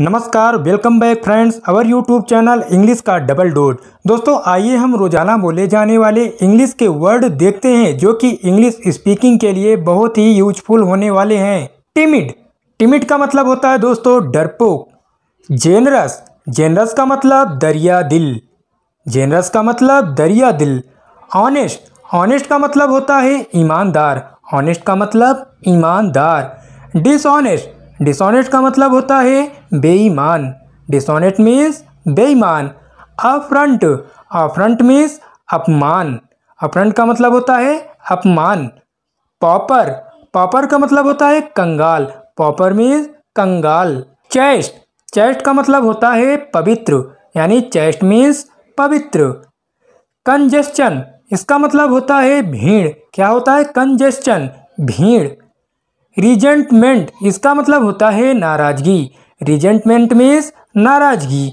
नमस्कार welcome back friends our YouTube channel English का double dose दोस्तों आइए हम रोजाना बोले जाने वाले इंग्लिश के वर्ड देखते हैं जो कि इंग्लिश स्पीकिंग के लिए बहुत ही यूजफुल होने वाले हैं टिमिड टिमिड का मतलब होता है दोस्तों डरपोक जेनरस जेनरस का मतलब दरिया दिल जेनरस का मतलब दरिया दिल ऑनेस्ट ऑनेस्ट का मतलब होता है ईमानदार ऑनेस्ट का मतलब ईमानदार डिसऑनेस्ट डिसोनेट का मतलब होता है बेईमान डिसोनेट मीन्स बेईमान अफ्रंट अफ्रंट मीन्स अपमान अफ्रंट का मतलब होता है अपमान पॉपर पॉपर का मतलब होता है कंगाल पॉपर मीन्स कंगाल चेस्ट चेस्ट का मतलब होता है पवित्र यानी चेस्ट मीन्स पवित्र कंजेस्चन इसका मतलब होता है भीड़ क्या होता है कंजेस्चन भीड़ रिजेंटमेंट इसका मतलब होता है नाराजगी रिजेंटमेंट मीन्स नाराजगी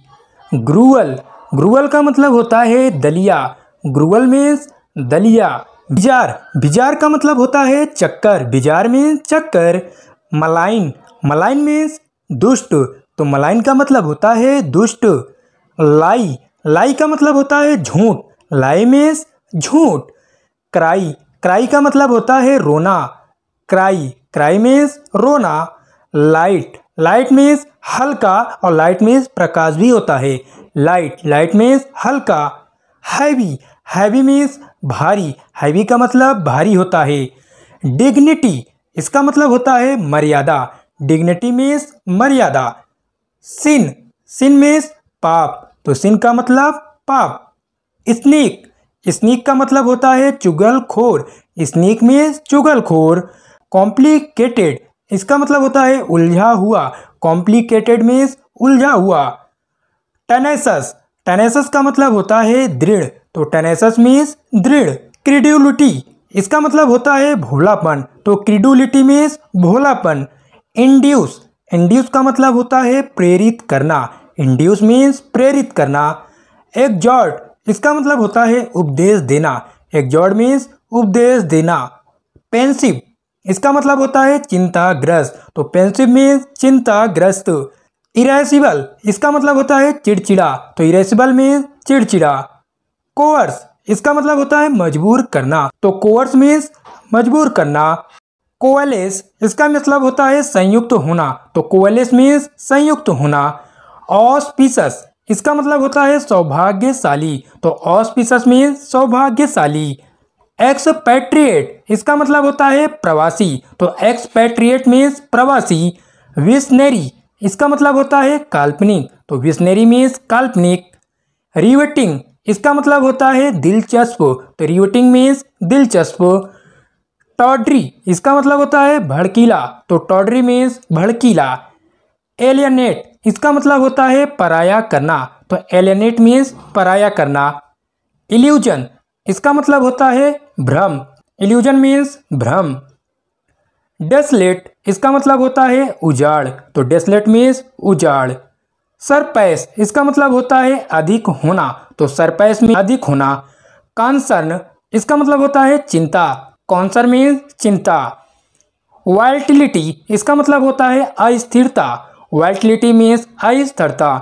ग्रूअल ग्रूअल का मतलब होता है दलिया ग्रूअल मीन्स दलिया बिजार बिजार का मतलब होता है चक्कर बिजार मीन्स चक्कर मलाइन मलाइन मीन्स दुष्ट तो मलाइन का मतलब होता है दुष्ट लाई लाई का मतलब होता है झूठ लाई मीन्स झूठ क्राई क्राई का मतलब होता है रोना क्राई क्राई मीन्स रोना लाइट लाइट मीन्स हल्का और लाइट मीन्स प्रकाश भी होता है लाइट लाइट मीन्स हल्का हैवी हैवी मीन्स भारी हैवी का मतलब भारी होता है डिग्निटी इसका मतलब होता है मर्यादा डिग्निटी मीन्स मर्यादा सिन सिन मीन्स पाप तो सिन का मतलब पाप स्नीक स्नीक का मतलब होता है चुगलखोर स्नीक मीन्स चुगलखोर कॉम्प्लिकेटेड इसका मतलब होता है उलझा हुआ कॉम्प्लिकेटेड मीन्स उलझा हुआ टेनेसस टेनेसस का मतलब होता है दृढ़ तो टेनेसस मीन्स दृढ़ क्रिड्यूलिटी इसका मतलब होता है भोलापन तो क्रिड्यूलिटी मीन्स भोलापन इंड्यूस इंड्यूस का मतलब होता है प्रेरित करना इंड्यूस मीन्स प्रेरित करना एग्जॉर्ट इसका मतलब होता है उपदेश देना एग्जॉर्ट मीन्स उपदेश देना पेंसिव इसका मतलब होता है चिंताग्रस्त तो पेंसिव मीन चिंताग्रस्त इरेसिबल इसका मतलब होता है चिड़चिड़ा तो इरेसिबल मीन चिड़चिड़ा कोवर्स इसका मतलब होता है मजबूर करना तो कोवर्स मीन्स मजबूर करना कोवेलेस इसका मतलब होता है संयुक्त होना तो कोवेलेस मीन्स संयुक्त होना ऑस्पिसस इसका मतलब होता है सौभाग्यशाली तो ऑस्पिसस मीन्स सौभाग्यशाली एक्सपैट्रिएट इसका मतलब होता है प्रवासी तो एक्सपैट्रिएट मीन्स प्रवासी विस्नरी इसका मतलब होता है काल्पनिक तो विस्नरी मीन्स काल्पनिक रिवटिंग इसका मतलब होता है दिलचस्प तो रिवटिंग मीन्स दिलचस्प टॉड्री इसका मतलब होता है भड़कीला तो टॉड्री मीन्स भड़कीला एलियनेट इसका मतलब होता है पराया करना तो एलियनेट मीन्स पराया करना इल्यूजन इसका मतलब होता है भ्रम इल्यूजन मीन्स भ्रम डेसलेट इसका मतलब होता है उजाड़ तो डेसलेट मीन्स उजाड़ सरपैस इसका मतलब होता है अधिक होना तो सरपैस में अधिक होना कॉन्सर्न इसका मतलब होता है चिंता कॉन्सर्न मीन्स चिंता वाइटिलिटी इसका मतलब होता है अस्थिरता वाइटिलिटी मीन्स अस्थिरता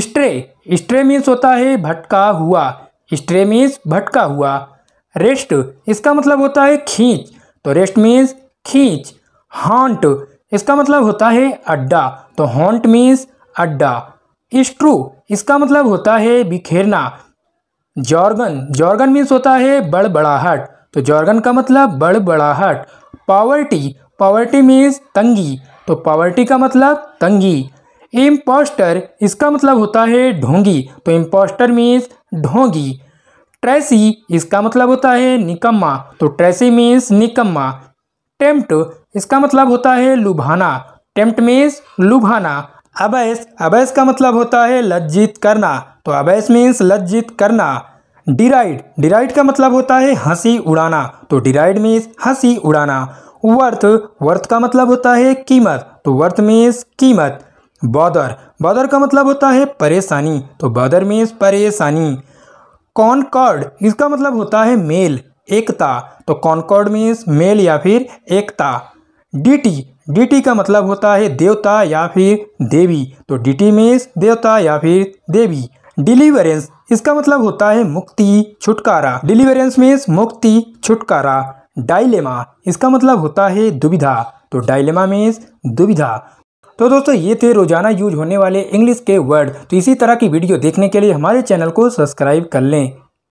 स्ट्रे स्ट्रे मीन्स होता है भटका हुआ स्ट्रे मीन्स भटका हुआ रेस्ट इसका मतलब होता है खींच तो रेस्ट मीन्स खींच हॉन्ट इसका मतलब होता है अड्डा तो हॉन्ट मीन्स अड्डा स्ट्रू इसका मतलब होता है बिखेरना जॉर्गन जॉर्गन मीन्स होता है बड़बड़ाहट तो जॉर्गन का मतलब बड़बड़ाहट पावर्टी पावर्टी मीन्स तंगी तो पावर्टी का मतलब तंगी इम्पोस्टर इसका मतलब होता है ढोंगी तो इम्पोस्टर मीन्स ढोंगी ट्रेसी इसका मतलब होता है निकम्मा तो ट्रेसी मीन्स निकम्मा टेम्प्ट इसका मतलब होता है लुभाना टेम्प्ट मीन्स लुभाना अबैस अबैस का मतलब होता है लज्जित करना तो अबैस मीन्स लज्जित करना डिराइड डिराइड का मतलब होता है हंसी उड़ाना तो डिराइड मीन्स हंसी उड़ाना वर्थ वर्थ का मतलब होता है कीमत तो वर्थ मीन्स कीमत बदर बदर का मतलब होता है परेशानी तो बदर मीन्स परेशानी कॉनकॉर्ड इसका मतलब होता है मेल एकता तो कॉनकॉर्ड मीन्स मेल या फिर एकता डीटी डीटी का मतलब होता है देवता या फिर देवी तो डीटी मीन्स देवता या फिर देवी डिलीवरेंस इसका मतलब होता है मुक्ति छुटकारा डिलीवरेंस मीन्स मुक्ति छुटकारा डायलेमा इसका मतलब होता है दुविधा तो डायलेमा मीन्स दुविधा तो दोस्तों ये थे रोजाना यूज होने वाले इंग्लिश के वर्ड तो इसी तरह की वीडियो देखने के लिए हमारे चैनल को सब्सक्राइब कर लें